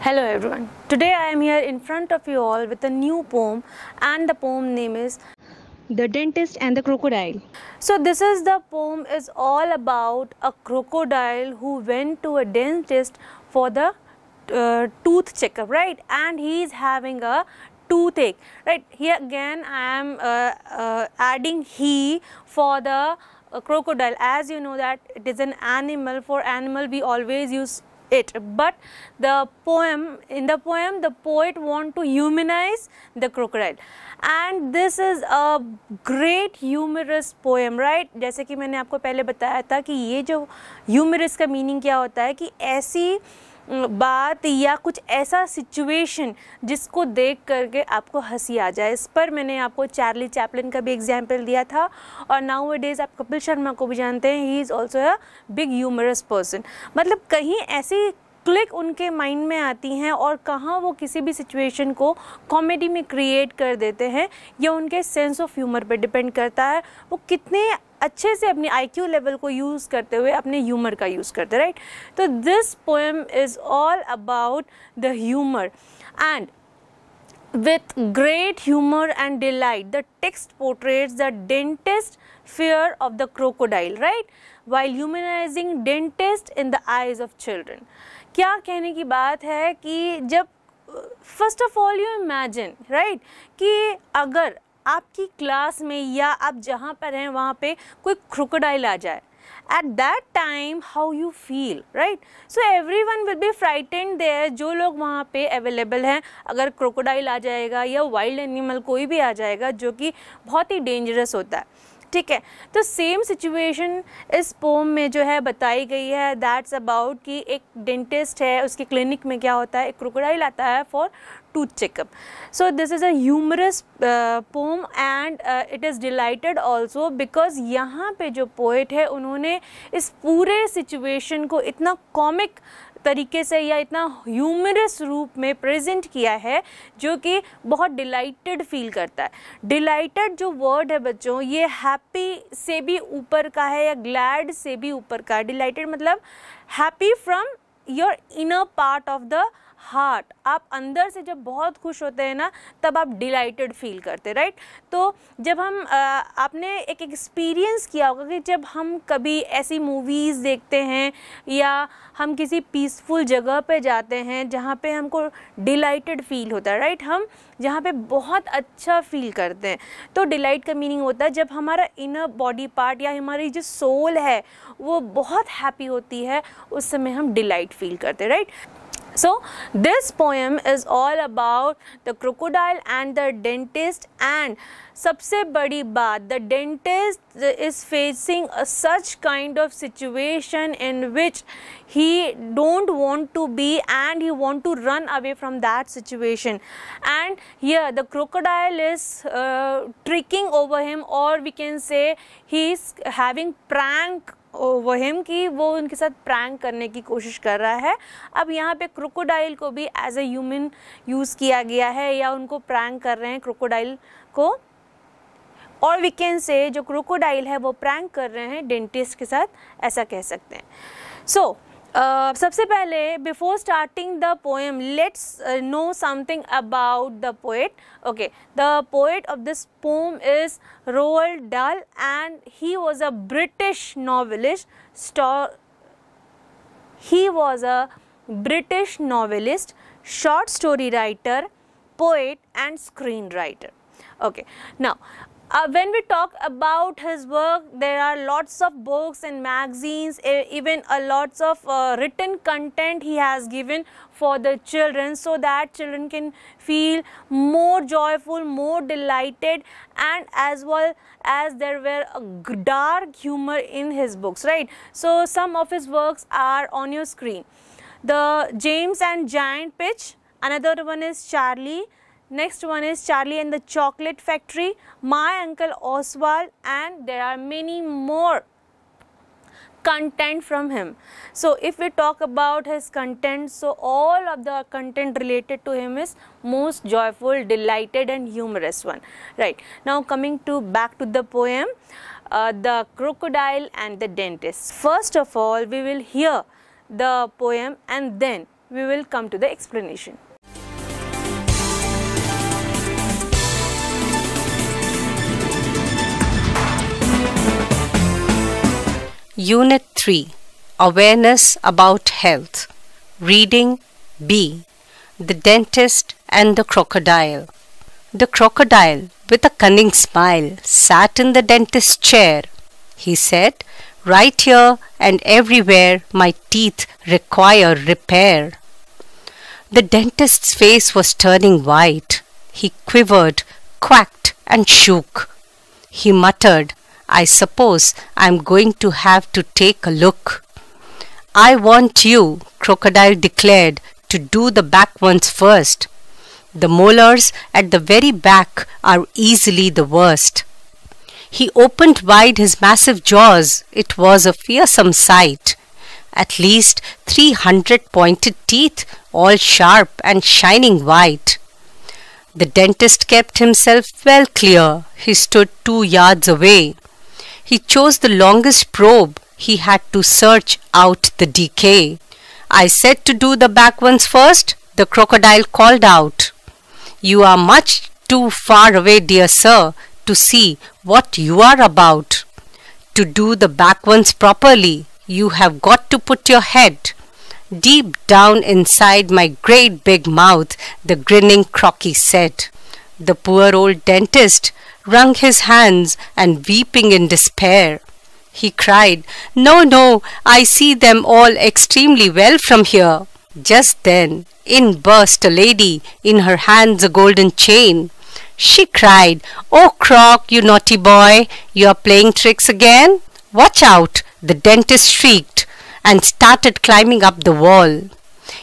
Hello everyone. Today I am here in front of you all with a new poem and the poem name is The Dentist and the Crocodile. So this is the poem is all about a crocodile who went to a dentist for the uh, tooth checkup, right? And he is having a toothache, right? Here again I am uh, uh, adding he for the uh, crocodile as you know that it is an animal for animal we always use it but the poem in the poem the poet want to humanize the crocodile and this is a great humorous poem right jaise ki maine aapko pehle bataya tha ki ye jo humorous ka meaning kya hota hai ki aisi uh, बात या कुछ ऐसा situation जिसको देख करके आपको हंसी आ जाए इस पर मैंने आपको चार्ली चैपलिन का भी एग्जाम्पल दिया था और नाउ डेज आप कपिल शर्मा को भी जानते हैं he is also a big humorous person मतलब कहीं ऐसी क्लिक उनके माइंड में आती हैं और कहाँ वो किसी भी सिचुएशन को कॉमेडी में क्रिएट कर देते हैं यह उनके सेंस ऑफ ह्यूमर पर डिपेंड करता है वो कितने अच्छे से अपने आई क्यू लेवल को यूज़ करते हुए अपने ह्यूमर का यूज़ करते हैं राइट तो this poem is all about the humour and with great humour and delight the text portrait the dentist fair of the crocodile right while humanising dentist in the eyes of children क्या कहने की बात है कि जब first of all you imagine right कि अगर आपकी क्लास में या आप जहाँ पर हैं वहाँ पे कोई क्रोकोडाइल आ जाए at that time how you feel right so everyone will be frightened there जो लोग वहाँ पे अवेलेबल हैं अगर क्रोकोडाइल आ जाएगा या वाइल्ड एनिमल कोई भी आ जाएगा जो कि बहुत ही डेंजरस होता है ठीक है तो सेम सिचुएशन इस पोम में जो है बताई गई है दैट्स अबाउट कि एक डेंटिस्ट है उसके क्लिनिक में क्या होता है एक क्रोकोडाइल आता है for tooth checkup so this is a humorous poem and it is delighted also because यहाँ पे जो पोइट है उन्होंने इस पूरे सिचुएशन को इतना कॉमिक तरीके से या इतना ह्यूमरस रूप में प्रेजेंट किया है जो कि बहुत डिलाइटेड फील करता है डिलाइटेड जो वर्ड है बच्चों ये हैप्पी से भी ऊपर का है या ग्लैड से भी ऊपर का है डिलाइटेड मतलब happy from your inner part of the heart आप अंदर से जब बहुत खुश होते हैं ना तब आप डिलाइटेड फील करते राइट तो जब हम आ, आपने एक एक्सपीरियंस किया होगा कि जब हम कभी ऐसी मूवीज़ देखते हैं या हम किसी पीसफुल जगह पे जाते हैं जहाँ पे हमको डिलाइटेड फील होता है राइट हम जहाँ पे बहुत अच्छा फील करते हैं तो डिलाइट का मीनिंग होता है जब हमारा इनर बॉडी पार्ट या हमारी जो सोल है वो बहुत हैप्पी होती है उस समय हम डिलाइट फील करते हैं right So this poem is all about the crocodile and the dentist and sabse badi baat the dentist is facing a such kind of situation in which he don't want to be and he want to run away from that situation and here the crocodile is uh, tricking over him or we can say he is having prank वहम की वो उनके साथ prank करने की कोशिश कर रहा है अब यहाँ पे क्रोकोडाइल को भी एज ए ह्यूमन यूज़ किया गया है या उनको प्रैंक कर रहे हैं क्रोकोडाइल को और वीकेंड से जो क्रोकोडाइल है वो प्रैंक कर रहे हैं डेंटिस्ट के साथ ऐसा कह सकते हैं so so, uh, sabse before starting the poem let's uh, know something about the poet okay the poet of this poem is roald dahl and he was a british novelist he was a british novelist short story writer poet and screenwriter okay now uh, when we talk about his work, there are lots of books and magazines, even a lots of uh, written content he has given for the children so that children can feel more joyful, more delighted and as well as there were dark humor in his books, right? So some of his works are on your screen. The James and Giant Pitch, another one is Charlie, Next one is Charlie and the Chocolate Factory, My Uncle Oswald and there are many more content from him. So if we talk about his content, so all of the content related to him is most joyful, delighted and humorous one. Right. Now coming to back to the poem, uh, The Crocodile and the Dentist. First of all, we will hear the poem and then we will come to the explanation. Unit 3 Awareness about Health Reading B The Dentist and the Crocodile The crocodile, with a cunning smile, sat in the dentist's chair. He said, Right here and everywhere my teeth require repair. The dentist's face was turning white. He quivered, quacked, and shook. He muttered, I suppose I'm going to have to take a look. I want you, Crocodile declared, to do the back ones first. The molars at the very back are easily the worst. He opened wide his massive jaws. It was a fearsome sight. At least 300 pointed teeth, all sharp and shining white. The dentist kept himself well clear. He stood two yards away. He chose the longest probe he had to search out the decay. I said to do the back ones first. The crocodile called out, You are much too far away, dear sir, to see what you are about. To do the back ones properly, you have got to put your head deep down inside my great big mouth, the grinning crocky said. The poor old dentist wrung his hands and weeping in despair. He cried, No, no, I see them all extremely well from here. Just then, in burst a lady, in her hands a golden chain. She cried, Oh, Croc, you naughty boy, you are playing tricks again? Watch out! The dentist shrieked and started climbing up the wall.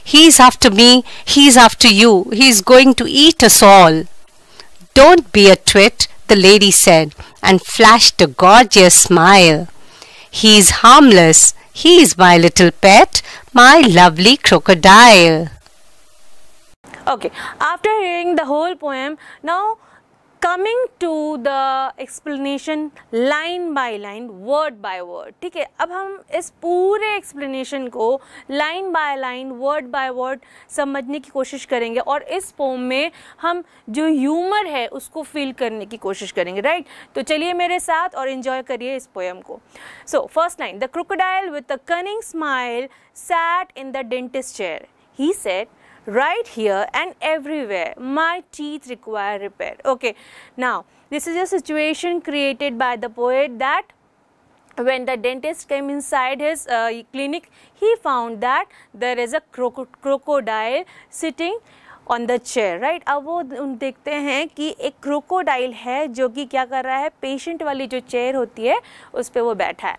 He's after me, he's after you, he's going to eat us all. Don't be a twit, the lady said, and flashed a gorgeous smile. He's harmless. He's my little pet, my lovely crocodile. Okay, after hearing the whole poem, now coming to the explanation line by line word by word ठीक है अब हम इस पूरे explanation को line by line word by word समझने की कोशिश करेंगे और इस पोम में हम जो ह्यूमर है उसको फील करने की कोशिश करेंगे राइट right? तो चलिए मेरे साथ और इन्जॉय करिए इस पोएम को so first line the crocodile with a cunning smile sat in the dentist chair he sat right here and everywhere. My teeth require repair. Okay, now this is a situation created by the poet that when the dentist came inside his uh, clinic, he found that there is a croco crocodile sitting on the chair right अब वो देखते हैं कि एक crocodile है जो कि क्या कर रहा है पेशेंट वाली जो चेयर होती है उस पर वो बैठा है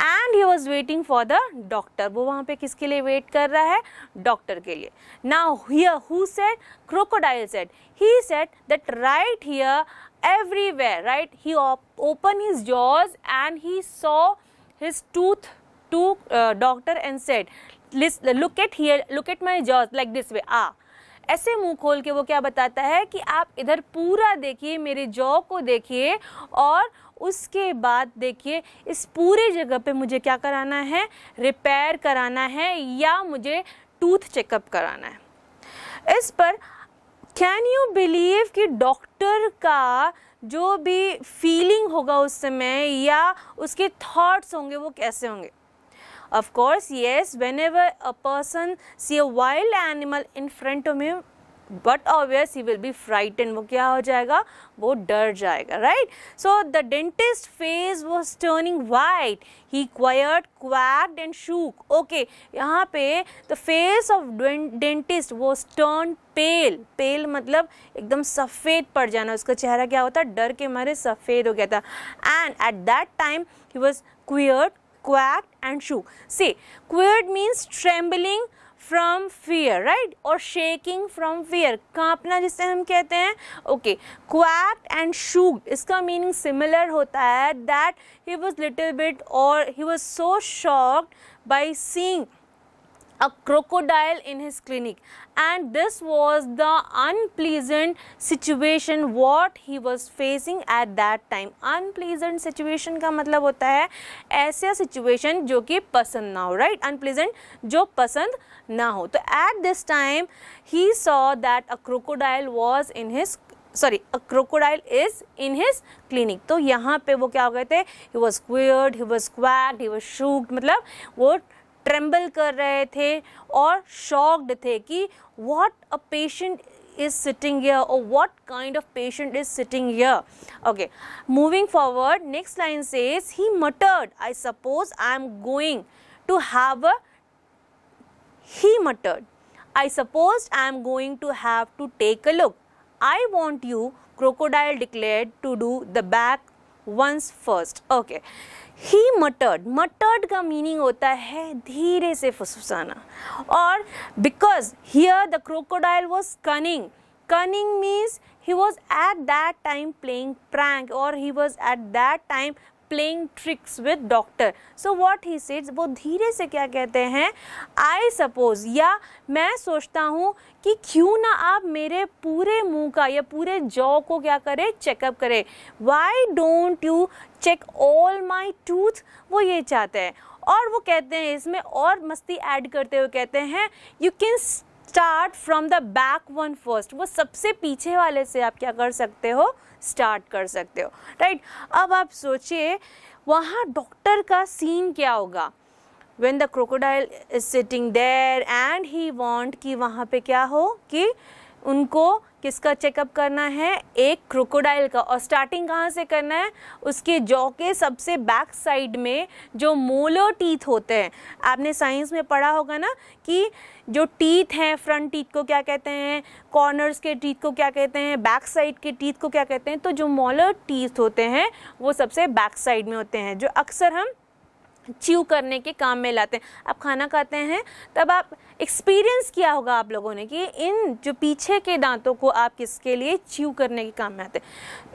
and he was waiting for the doctor वो वहाँ पे किसके लिए वेट कर रहा है डॉक्टर के लिए ना here who sat crocodile sat he sat that right here everywhere right he open his jaws and he he his tooth to doctor and said look at Listen, look at my jaws like this way आ ऐसे मुंह खोल के वो क्या बताता है कि आप इधर पूरा देखिए मेरे जॉ को देखिए और उसके बाद देखिए इस पूरे जगह पे मुझे क्या कराना है रिपेयर कराना है या मुझे टूथ चेकअप कराना है इस पर कैन यू बिलीव कि डॉक्टर का जो भी फीलिंग होगा उस समय या उसके थॉट्स होंगे वो कैसे होंगे Of course, yes, whenever a person see a wild animal in front of him, but obvious he will be frighten वो क्या हो जाएगा वो डर जाएगा right so the dentist face was turning white he quivered quacked and shook okay यहाँ पे the face of dentist was turn pale pale मतलब एकदम सफ़ेद पड़ जाना उसका चेहरा क्या होता डर के मारे सफ़ेद हो गया था and at that time he was quivered quacked and shook. See, quivered means trembling from fear, right? or shaking from fear, kaapna जिसे hum kehte hain okay quacked and shook, iska meaning similar hota hai that he was little bit or he was so shocked by seeing a crocodile in his clinic and this was the unpleasant situation what he was facing at that time unpleasant situation ka matlab hota hai aisa situation jo ki pasand na ho right unpleasant jo pasand na ho तो at this time he saw that a crocodile was in his sorry a crocodile is in his clinic तो यहाँ पे वो क्या हो गए थे he was quivered he was quacked he was shooked मतलब वो ट्रेम्बल कर रहे थे और शॉक्ड थे कि what a patient is sitting here और what kind of patient is sitting here okay moving forward next line says he muttered I suppose I am going to have a he muttered I suppose I am going to have to take a look I want you crocodile declare to do the back ones first okay he muttered muttered का meaning होता है धीरे से फुसफुसाना और because here the crocodile was cunning cunning means he was at that time playing prank और he was at that time playing tricks with doctor so what he सेड्स वो धीरे से क्या कहते हैं आई सपोज या मैं सोचता हूँ कि क्यों ना आप मेरे पूरे मुंह का या पूरे जॉ को क्या करें चेकअप करें why don't you check all my tooth वो ये चाहते हैं और वो कहते हैं इसमें और मस्ती ऐड करते हुए कहते हैं you can start from the back one first वो सबसे पीछे वाले से आप क्या कर सकते हो स्टार्ट कर सकते हो राइट अब आप सोचिए वहाँ डॉक्टर का सीन क्या होगा when the crocodile is sitting there and he want कि वहाँ पे क्या हो कि उनको किसका चेकअप करना है एक क्रोकोडाइल का और स्टार्टिंग कहाँ से करना है उसके जॉ के सबसे बैक साइड में जो मोलो टीथ होते हैं आपने साइंस में पढ़ा होगा ना कि जो टीथ हैं फ्रंट टीथ को क्या कहते हैं कॉर्नर्स के टीथ को क्या कहते हैं बैक साइड के टीथ को क्या कहते हैं तो जो मोलो टीथ होते हैं वो सबसे बैक साइड में होते हैं जो अक्सर हम च्यू करने के काम में लाते हैं आप खाना खाते हैं तब आप एक्सपीरियंस किया होगा आप लोगों ने कि इन जो पीछे के दांतों को आप किसके लिए च्यू करने के काम में आते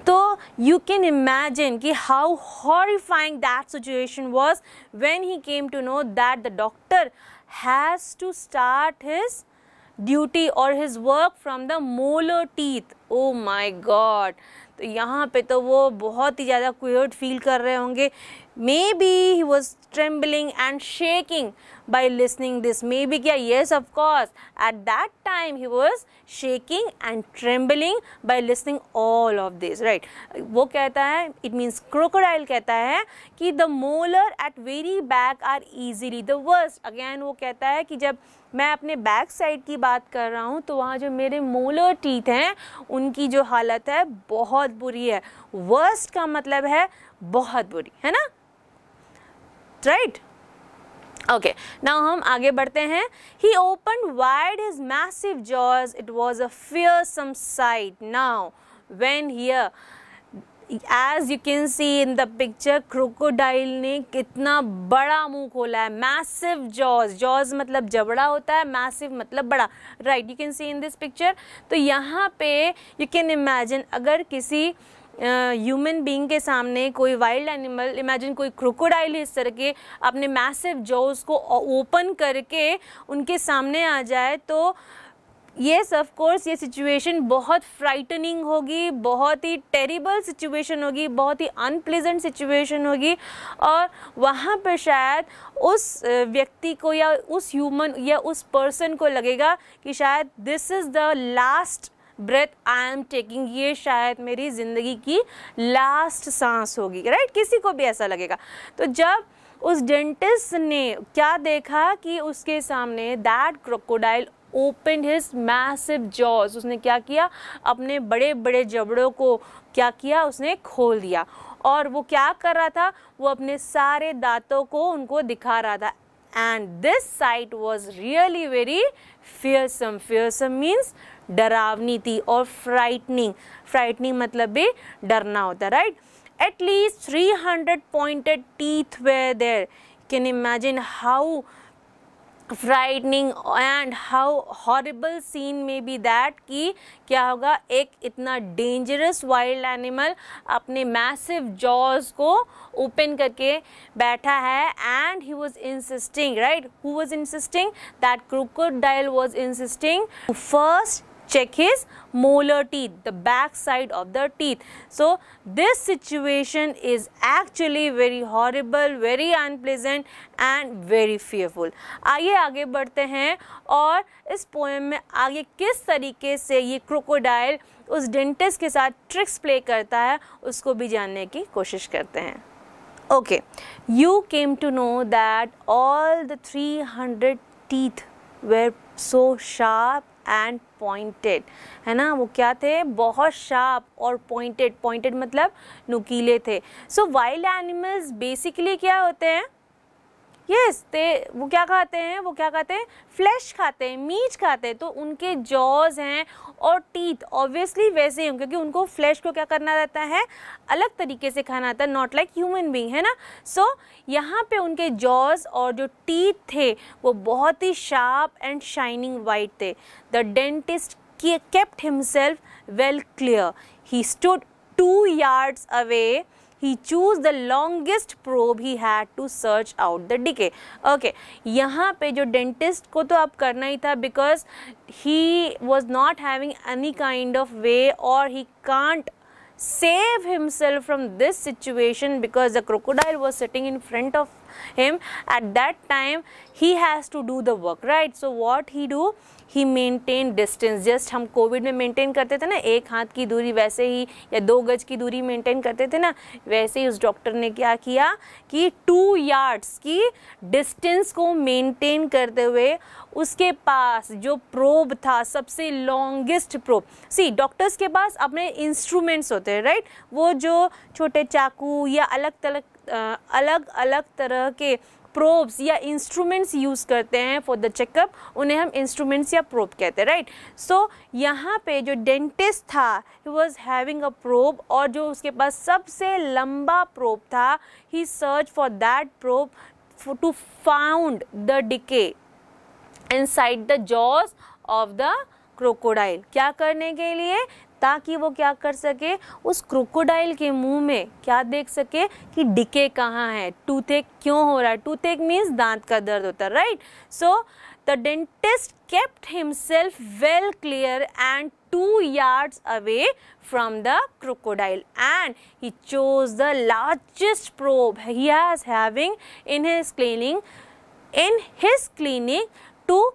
तो यू कैन इमेजिन कि how horrifying that situation was when he came to know that the doctor has to start his duty और his work from the molar teeth oh my god तो यहाँ पे तो वो बहुत ही ज़्यादा क्यूर्ड फील कर रहे होंगे maybe he was trembling and shaking by listening this maybe kya yes of course at that time he was shaking and trembling by listening all of this right wo kehta hai it means crocodile kehta hai ki the molar at very back are easily the worst again wo kehta hai ki jab मैं अपने back side की बात कर रहा हूँ तो वहाँ जो मेरे मोलर टीथ हैं उनकी जो हालत है बहुत बुरी है वर्स्ट का मतलब है बहुत बुरी है ना राइट ओके नाउ हम आगे बढ़ते हैं he open wide his massive jaws it was a fearsome sight now when here as you can see in the picture crocodile ने कितना बड़ा मुंह खोला है मैसिव जॉज जॉज मतलब जबड़ा होता है मैसिव मतलब बड़ा right you can see in this picture तो यहाँ पे यू कैन इमेजिन अगर किसी ह्यूमन बींग के सामने कोई वाइल्ड एनिमल इमेजिन कोई क्रोकोडाइल इस तरह के अपने मैसिव जोस को ओपन करके उनके सामने आ जाए तो येस ऑफ कोर्स ये सिचुएशन बहुत फ्राइटनिंग होगी बहुत ही टेरिबल सिचुएशन होगी बहुत ही अनप्लेजेंट सिचुएशन होगी और वहाँ पर शायद उस व्यक्ति को या उस ह्यूमन या उस पर्सन को लगेगा कि शायद this is the last breath I am taking ये शायद मेरी ज़िंदगी की लास्ट सांस होगी राइट किसी को भी ऐसा लगेगा तो जब उस डेंटिस्ट ने क्या देखा कि उसके सामने that crocodile open his massive jaws उसने क्या किया अपने बड़े बड़े जबड़ों को क्या किया उसने खोल दिया और वो क्या कर रहा था वो अपने सारे दांतों को उनको दिखा रहा था and this sight was really very fearsome fearsome means डरावनी थी और फ्राइटनिंग फ्राइटनिंग मतलब भी डरना होता right at least three hundred pointed teeth were there can imagine how frightening and how horrible scene में भी दैट कि क्या होगा एक इतना डेंजरस वाइल्ड एनिमल अपने मैसिव जॉज को ओपन करके बैठा है and he was insisting right who was insisting that crocodile was insisting first check his molar teeth, the back side of the teeth. So this situation is actually very horrible, very unpleasant and very fearful. aage aage badhte hain aur is poem mein aage kis tarike se ye crocodile us dentist ke sath tricks play karta hai usko bhi janne ki koshish karte hain okay you came to know that all the 300 teeth were so sharp and pointed है ना वो क्या थे बहुत sharp और pointed pointed मतलब नुकीले थे सो वाइल्ड एनिमल्स बेसिकली क्या होते हैं यस ते वो क्या खाते हैं वो क्या खाते हैं फ्लैश खाते हैं मीच खाते हैं तो उनके जॉज हैं और टीथ ऑब्वियसली वैसे ही होंगे क्योंकि उनको फ्लैश को क्या करना रहता है अलग तरीके से खाना रहता है नॉट लाइक ह्यूमन बींग है ना सो so, यहाँ पे उनके जॉज और जो टीथ थे वो बहुत ही शार्प एंड शाइनिंग वाइट थे the dentist kept himself well clear he stood two yards away he chose the longest probe he had to search out the decay. Okay, यहाँ पे जो dentist को तो अब करना ही था because he was not having any kind of way or he can't save himself from this situation because the crocodile was sitting in front of him at that time he has to do the work right so what he do he maintain distance just हम Covid में maintain करते थे ना एक हाथ की दूरी वैसे ही या दो गज की दूरी मेंटेन करते थे ना वैसे ही उस डॉक्टर ने क्या किया कि टू यार्ड्स की डिस्टेंस को मेंटेन करते हुए उसके पास जो प्रोब था सबसे लॉन्गेस्ट प्रोब सी डॉक्टर्स के पास अपने इंस्ट्रूमेंट्स होते हैं राइट वो जो छोटे चाकू या अलग तलग अलग अलग तरह के प्रोब्स या इंस्ट्रूमेंट्स यूज़ करते हैं फॉर द चेकअप उन्हें हम इंस्ट्रूमेंट्स या प्रोब कहते हैं राइट सो यहाँ पे जो डेंटिस्ट था he was having a probe और जो उसके पास सबसे लंबा प्रोब था he search for that probe to found the decay inside the jaws of the crocodile क्या करने के लिए ताकि वो क्या कर सके उस क्रोकोडाइल के मुंह में क्या देख सके कि डिके कहाँ है टूथेक क्यों हो रहा है टूथेक मीन्स दांत का दर्द होता है right so the dentist kept himself well clear and two yards away from the crocodile and he chose the largest probe he has having in his cleaning in his cleaning to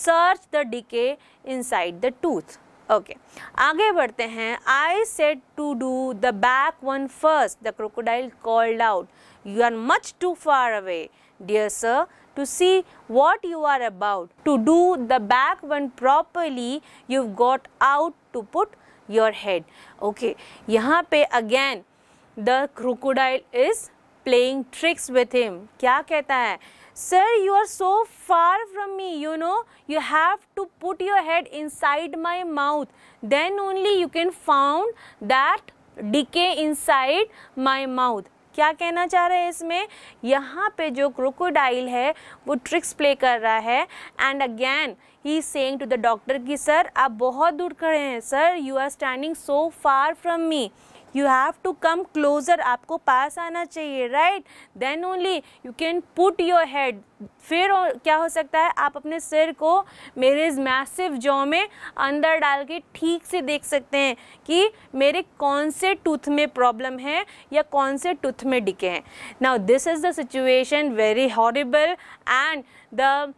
search the decay inside the tooth okay आगे बढ़ते हैं I set to do the back one first the crocodile called out you are much too far away dear sir to see what you are about to do the back one properly you got out to put your head okay यहाँ पे again the crocodile is playing tricks with him क्या कहता है sir you are so far from me you know you have to put your head inside my mouth then only you can found that decay inside my mouth क्या कहना चाह रहे हैं इसमें यहाँ पे जो क्रोकोडाइल है वो ट्रिक्स प्ले कर रहा है and again he sang to the doctor कि सर आप बहुत दूर खड़े हैं sir you are standing so far from me you have to come closer आपको पास आना चाहिए right then only you can put your head फिर क्या हो सकता है आप अपने सिर को मेरे इस मैसिव जॉ में अंदर डाल के ठीक से देख सकते हैं कि मेरे कौन से टूथ में प्रॉब्लम है या कौन से टूथ में डिके हैं now this is the situation very horrible and the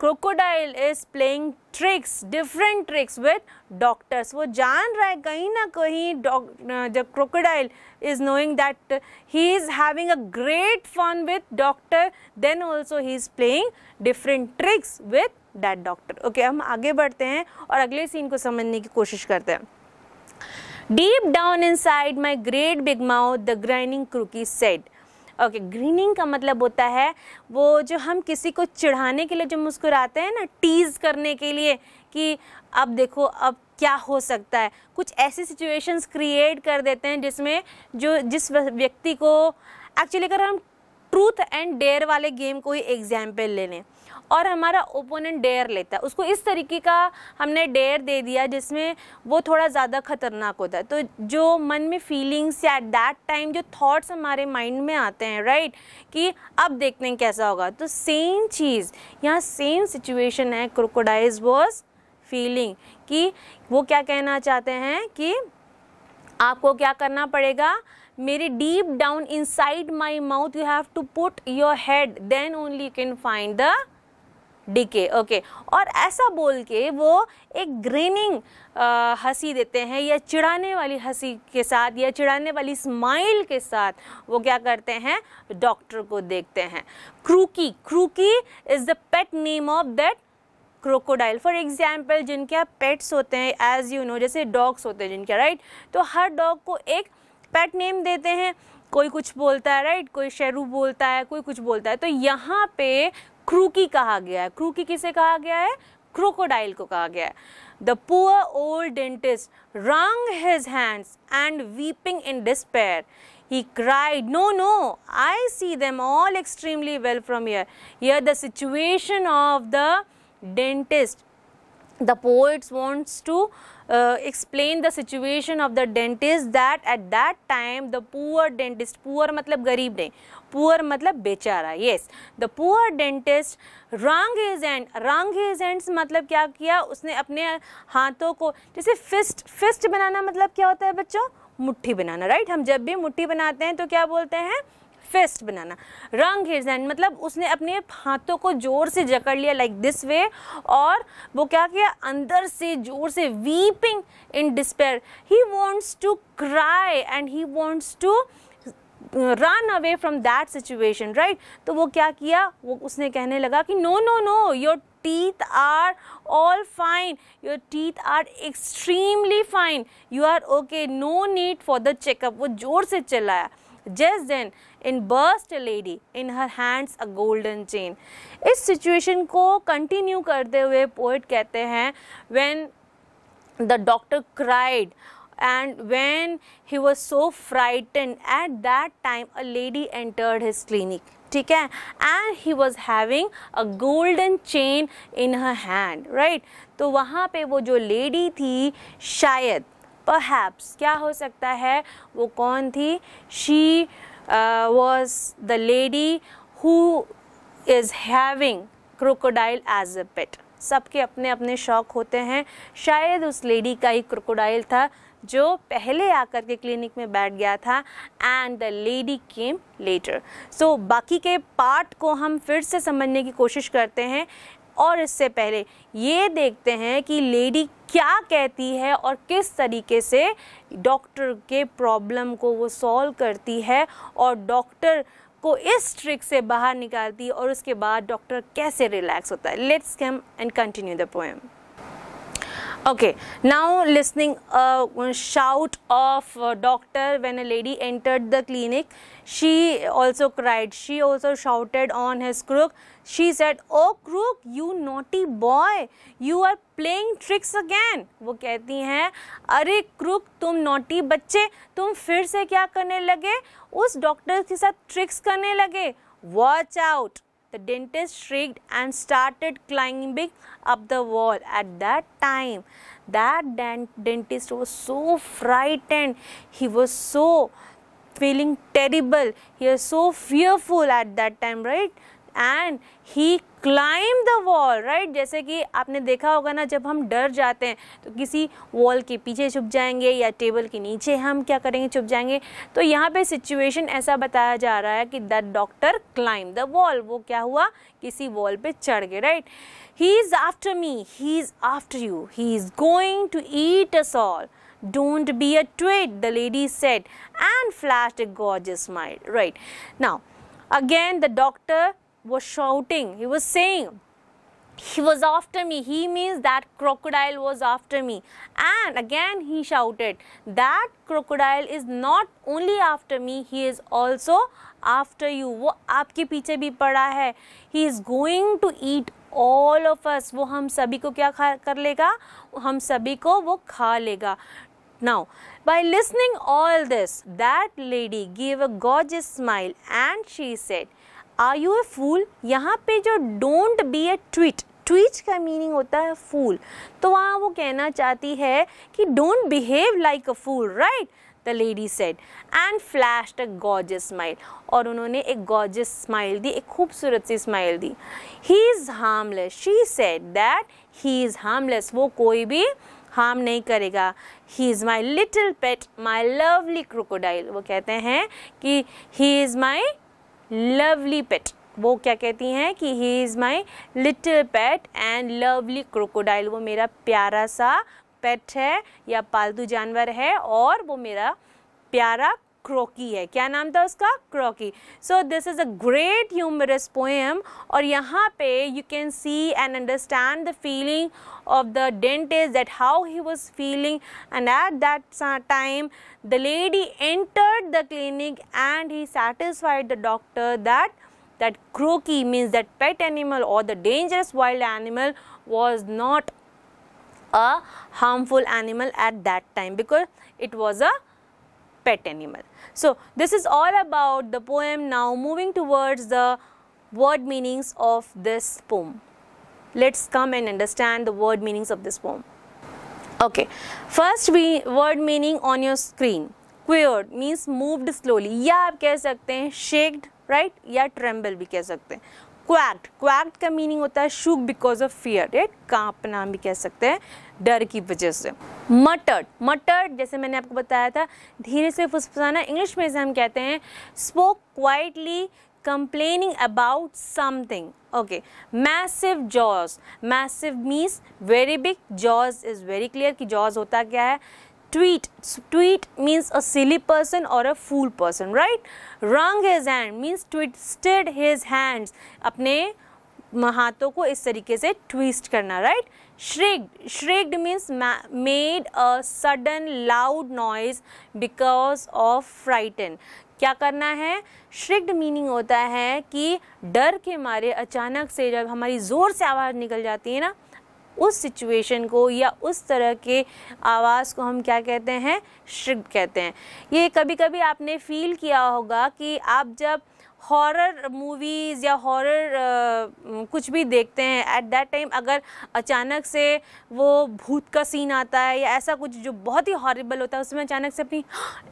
crocodile is playing tricks different tricks with doctors वो जान रहा है कहीं ना कहीं जब crocodile is knowing that he is having a great fun with doctor then also he is playing different tricks with that doctor okay हम आगे बढ़ते हैं और अगले सीन को समझने की कोशिश करते हैं Deep down inside my great big mouth, the grinding crookie said, okay grinning का मतलब होता है वो जो हम किसी को चिढ़ाने के लिए जो मुस्कुराते हैं ना टीज़ करने के लिए कि अब देखो अब क्या हो सकता है कुछ ऐसी सिचुएशंस क्रिएट कर देते हैं जिसमें जो जिस व्यक्ति को एक्चुअली अगर हम ट्रूथ एंड डेयर वाले गेम को ही एग्जाम्पल ले लें और हमारा ओपोनेंट डेयर लेता है उसको इस तरीके का हमने डेयर दे दिया जिसमें वो थोड़ा ज़्यादा खतरनाक होता है तो जो मन में फीलिंग्स या एट दैट टाइम जो थाट्स हमारे माइंड में आते हैं राइट कि अब देखते हैं कैसा होगा तो सेम चीज़ यहाँ सेम सिचुएशन है क्रोकोडाइज वॉज फीलिंग कि वो क्या कहना चाहते हैं कि आपको क्या करना पड़ेगा मेरे deep down inside my mouth you have to put your head then only you can find the decay okay और ऐसा बोल के वो एक ग्रीनिंग हंसी देते हैं या चिढ़ाने वाली हंसी के साथ या चिढ़ाने वाली स्माइल के साथ वो क्या करते हैं डॉक्टर को देखते हैं Crookie Crookie is the pet name of that crocodile for example जिनके पेट्स होते हैं एज यू नो जैसे डॉग्स होते हैं जिनके राइट तो हर डॉग को एक पेट नेम देते हैं कोई कुछ बोलता है राइट कोई शेरू बोलता है कोई कुछ बोलता है तो यहाँ पे क्रूकी कहा गया है क्रूकी किसे कहा गया है क्रोकोडाइल को कहा गया है the poor old dentist wrung his hands and weeping in despair he cried no no i see them all extremely well from here here the situation of the dentist the poets wants to uh, explain the situation of the dentist that at that time the poor dentist poor मतलब गरीब नहीं poor मतलब बेचारा yes the poor dentist wrung his hand wrung his hand मतलब क्या किया उसने अपने हाथों को जैसे फिस्ट फिस्ट बनाना मतलब क्या होता है बच्चों मुट्ठी बनाना राइट हम जब भी मुट्ठी बनाते हैं तो क्या बोलते हैं फिस्ट बनाना रंग हिज एंड मतलब उसने अपने हाथों को जोर से जकड़ लिया लाइक दिस वे और वो क्या किया अंदर से जोर से weeping in despair he wants to cry and he wants to run away from that situation right तो वो क्या किया वो उसने कहने लगा कि no no no your teeth are all fine your teeth are extremely fine you are okay no need for the checkup वो जोर से चलाया just then in burst a lady in her hands a golden chain इस सिचुएशन को continue करते हुए poet कहते हैं when the doctor cried and when he was so frightened at that time a lady entered his clinic ठीक है and he was having a golden chain in her hand right तो वहाँ पे वो जो लेडी थी शायद परहैप्स क्या हो सकता है वो कौन थी she was the lady who is having crocodile as a pet सबके अपने अपने शौक होते हैं शायद उस लेडी का ही क्रोकोडाइल था जो पहले आकर के क्लिनिक में बैठ गया था and the lady came later so बाकी के पार्ट को हम फिर से समझने की कोशिश करते हैं और इससे पहले ये देखते हैं कि लेडी क्या कहती है और किस तरीके से डॉक्टर के प्रॉब्लम को वो सॉल्व करती है और डॉक्टर को इस ट्रिक से बाहर निकालती है और उसके बाद डॉक्टर कैसे रिलैक्स होता है let's come and continue the poem Okay, now listening a uh, shout of uh, doctor when a lady entered the clinic, she also cried. She also shouted on his crook. She said, "Oh crook, you naughty boy, you are playing tricks again." वो कहती हैं, "अरे crook, तुम naughty बच्चे, तुम फिर से क्या करने लगे? उस doctor के साथ tricks करने लगे. Watch out." The dentist shrieked and started climbing up the wall. At that time, that dent- dentist was so frightened. He was so feeling terrible. He was so fearful at that time, right? And he climb the wall right जैसे कि आपने देखा होगा ना जब हम डर जाते हैं तो किसी वॉल के पीछे छुप जाएंगे या टेबल के नीचे हम क्या करेंगे छुप जाएंगे तो यहाँ पे सिचुएशन ऐसा बताया जा रहा है कि the doctor climb the wall वो क्या हुआ किसी वॉल पे चढ़ गए right he is after me he is after you he is going to eat a soul don't be a twit the lady said and flash a gorgeous smile right now again the doctor was shouting, he was saying, he was after me. He means that crocodile was after me. And again he shouted, that crocodile is not only after me, he is also after you. He is going to eat all of us. वो हम सभी को क्या खा कर लेगा हम सभी को वो खा लेगा Now, by listening all this, that lady gave a gorgeous smile and she said, are you a fool यहाँ पे जो don't be a twit twit का मीनिंग होता है फूल तो वहाँ वो कहना चाहती है कि don't behave like a fool right the lady said and flash a gorgeous smile और उन्होंने एक गॉज स्माइल दी एक खूबसूरत सी स्माइल दी he is harmless she said that he is harmless वो कोई भी हार्म नहीं करेगा he is my little pet my lovely crocodile वो कहते हैं कि ही इज़ माई लवली पेट वो क्या कहती हैं कि he is my little pet and lovely crocodile वो मेरा प्यारा सा पेट है या पालतू जानवर है और वो मेरा प्यारा क्रोकी है क्या नाम था उसका Croaky so this is a great humorous poem और यहाँ पे you can see and understand the feeling of the dentist that how he was feeling and at that time the lady entered the clinic and he satisfied the doctor that that croaky means that pet animal or the dangerous wild animal was not a harmful animal at that time because it was a pet animal. So this is all about the poem now moving towards the word meanings of this poem. Let's come and understand the word meanings of this poem. Okay, first we, word meaning on your screen. quivered means moved slowly ya aap keh sakte hain shaked right ya tremble bhi keh sakte hain quacked quacked ka meaning hota hai shook because of fear right कांपना bhi keh sakte hain डर की वजह से मटर्ड मटर्ड जैसे मैंने आपको बताया था धीरे से फुसफुसाना इंग्लिश में से हम कहते हैं spoke quietly complaining about something okay massive jaws massive means very big jaws is very clear कि जॉज होता क्या है twit twit means a silly person और a fool person right wrung his hand means twisted his hands अपने हाथों को इस तरीके से ट्विस्ट करना right right? shrieked shrieked means made a sudden loud noise because of frightened क्या करना है श्रिक्ड मीनिंग होता है कि डर के मारे अचानक से जब हमारी ज़ोर से आवाज़ निकल जाती है ना उस सिचुएशन को या उस तरह के आवाज़ को हम क्या कहते हैं श्रिक्ड कहते हैं ये कभी कभी आपने फील किया होगा कि आप जब हॉरर मूवीज़ या हॉरर कुछ भी देखते हैं एट दैट टाइम अगर अचानक से वो भूत का सीन आता है या ऐसा कुछ जो बहुत ही हॉरेबल होता है उसमें अचानक से अपनी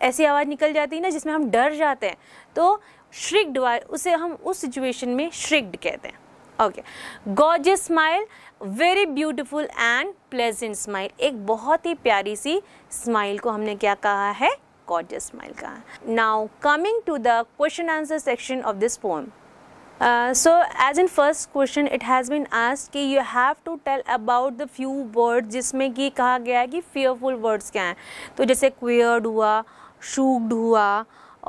ऐसी आवाज़ निकल जाती है ना जिसमें हम डर जाते हैं तो श्रिग्ड उसे हम उस सिचुएशन में श्रिक्ड कहते हैं okay gorgeous smile very beautiful and pleasant smile एक बहुत ही प्यारी सी स्माइल को हमने क्या कहा है gorgeous smile ka now coming to the question answer section of this poem uh, so as in first question it has been asked कि you have to tell about the few words जिसमें कि कहा गया है कि fearful words क्या हैं तो जैसे क्वियर्ड हुआ शूक्ड हुआ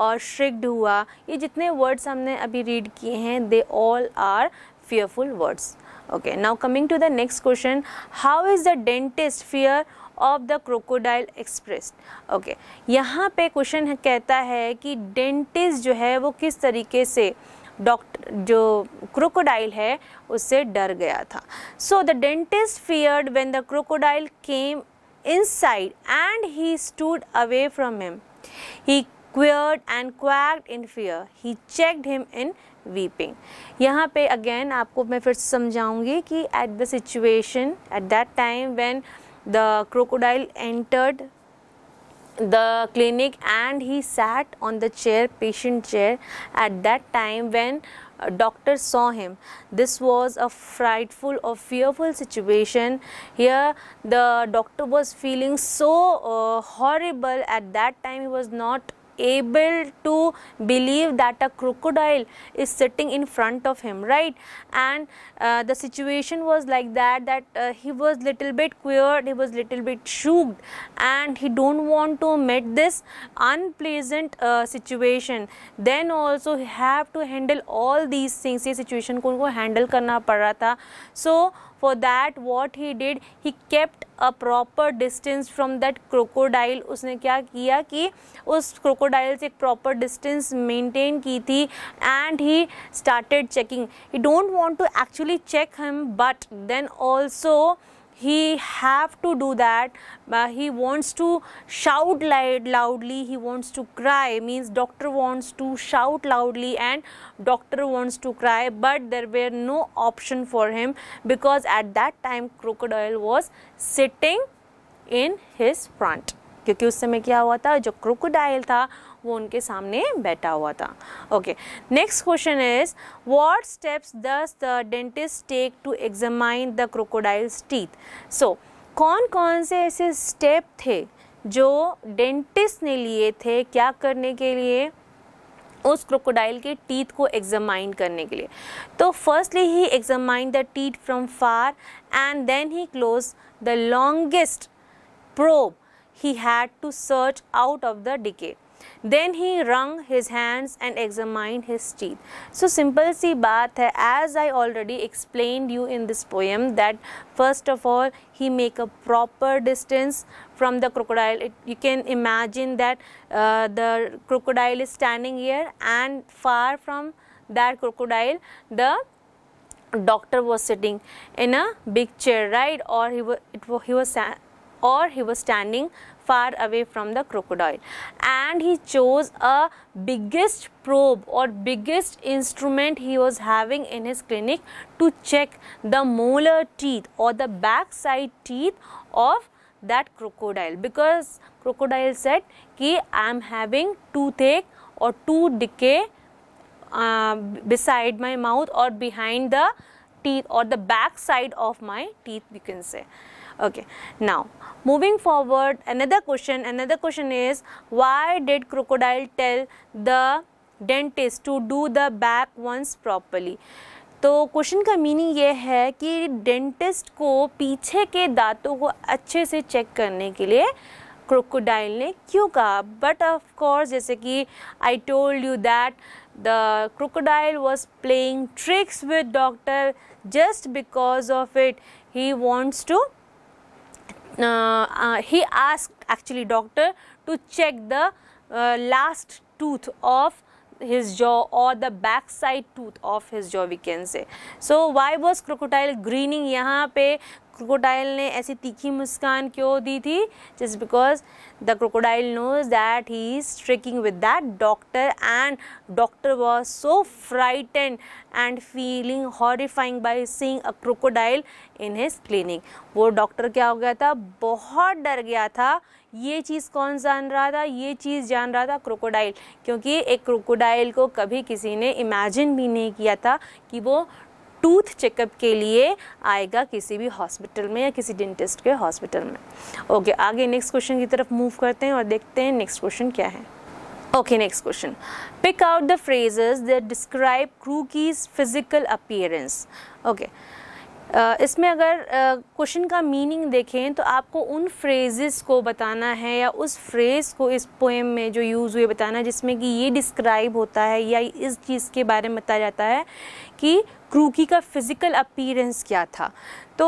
और श्रिक्ड हुआ ये जितने वर्ड्स हमने अभी रीड किए हैं they all are fearful words okay now coming to the next question how is the dentist fear of the crocodile express okay यहाँ पे क्वेश्चन कहता है कि डेंटिस्ट जो है वो किस तरीके से डॉक्टर जो क्रोकोडाइल है उससे डर गया था so the dentist feared when the crocodile came inside and he stood away from him he quivered and quaked in fear he checked him in weeping यहाँ पे अगेन आपको मैं फिर समझाऊंगी कि at the situation at that time when the crocodile entered the clinic and he sat on the chair patient chair at that time when a uh, doctor saw him this was a frightful or fearful situation here the doctor was feeling so uh, horrible at that time he was not able to believe that a crocodile is sitting in front of him right and uh, the situation was like that that uh, he was little bit queer, he was little bit shook and he don't want to meet this unpleasant uh, situation then also he have to handle all these things ये situation को उनको handle करना पड़ रहा था so for that what he did he kept a proper distance from that crocodile Usne kya किया ki us crocodile se proper distance maintain ki thi, and he started checking he don't want to actually check him but then also he have to do that uh, he wants to shout loud, loudly he wants to cry means doctor wants to shout loudly and doctor wants to cry but there were no option for him because at that time crocodile was sitting in his front क्योंकि उस समय क्या हुआ था जो crocodile था वो उनके सामने बैठा हुआ था okay next question is what steps does the dentist take to examine the crocodile's teeth so कौन कौन से ऐसे स्टेप थे जो डेंटिस्ट ने लिए थे क्या करने के लिए उस क्रोकोडाइल के टीथ को एग्जामाइन करने के लिए तो firstly he examine the teeth from far and then he close the longest probe he had to search out of the decay Then he wrung his hands and examined his teeth. So simple si baat hai. As I already explained you in this poem that first of all he make a proper distance from the crocodile. It, you can imagine that uh, the crocodile is standing here and far from that crocodile the doctor was sitting in a big chair right or he was, was he was or he was standing far away from the crocodile and he chose a biggest probe or biggest instrument he was having in his clinic to check the molar teeth or the backside teeth of that crocodile because crocodile said ki i am having toothache or tooth decay uh, beside my mouth or behind the teeth or the back side of my teeth you can say okay now moving forward another question another question is why did crocodile tell the dentist to do the back once properly तो question का meaning ये है कि dentist को पीछे के दांतों को अच्छे से चेक करने के लिए क्रोकोडाइल ने क्यों कहा बट ऑफ कोर्स जैसे कि I told you that the crocodile was playing tricks with doctor just because of it he wants to he asked actually doctor to check the uh, last tooth of his jaw or the back side tooth of his jaw we can say so why was crocodile greening yahan pe crocodile ने ऐसी तीखी मुस्कान क्यों दी थी just because the crocodile knows that he is tricking with that doctor and doctor was so frightened and feeling horrifying by seeing a crocodile in his clinic वो doctor क्या हो गया था बहुत डर गया था ये चीज़ कौन जान रहा था ये चीज़ जान रहा था क्रोकोडाइल क्योंकि एक क्रोकोडाइल को कभी किसी ने इमेजिन भी नहीं किया था कि वो टूथ चेकअप के लिए आएगा किसी भी हॉस्पिटल में या किसी डेंटिस्ट के हॉस्पिटल में ओके okay, आगे नेक्स्ट क्वेश्चन की तरफ मूव करते हैं और देखते हैं नेक्स्ट क्वेश्चन क्या है okay next question pick out the phrases describe क्रू Krug's physical appearance. Okay Uh, इसमें अगर क्वेश्चन uh, का मीनिंग देखें तो आपको उन फ्रेजेस को बताना है या उस फ्रेज़ को इस पोएम में जो यूज़ हुए बताना है जिसमें कि ये डिस्क्राइब होता है या इस चीज़ के बारे में बताया जाता है कि क्रूकी का फ़िज़िकल अपीरेंस क्या था तो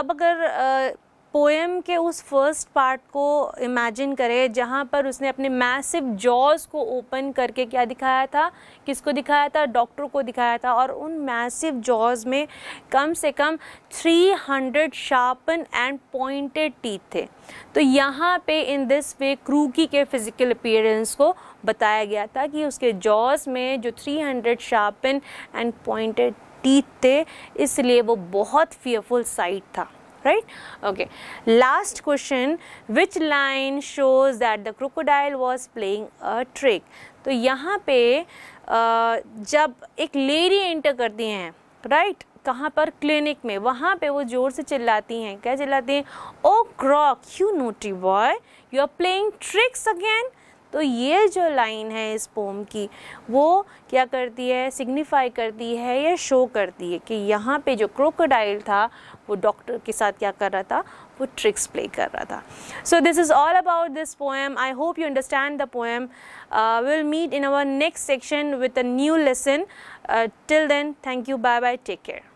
अब अगर पोएम के उस फर्स्ट पार्ट को इमेजिन करें जहाँ पर उसने अपने मैसिव जॉज को ओपन करके क्या दिखाया था किसको दिखाया था डॉक्टर को दिखाया था और उन मैसिव जॉज में कम से कम 300 शार्पन एंड पॉइंटेड टीथ थे तो यहाँ पे इन दिस वे क्रूकी के फिजिकल अपीयरेंस को बताया गया था कि उसके जॉज में जो 300 शार्पन एंड पॉइंटेड टीथ थे इसलिए वो बहुत फियरफुल साइट था right okay last question which line shows that the crocodile was playing a trick तो यहाँ पे जब एक लेडी एंटर करती हैं right कहाँ पर क्लिनिक में वहाँ पे वो ज़ोर से चिल्लाती हैं क्या चिल्लाती हैं oh Croc you naughty boy you are playing tricks again तो ये जो लाइन है इस पोम की वो क्या करती है सिग्निफाई करती है या शो करती है कि यहाँ पे जो क्रोकोडाइल था वो डॉक्टर के साथ क्या कर रहा था वो ट्रिक्स प्ले कर रहा था so this is all about this poem I hope you understand the poem will meet in our next section with a new lesson till then thank you bye bye take care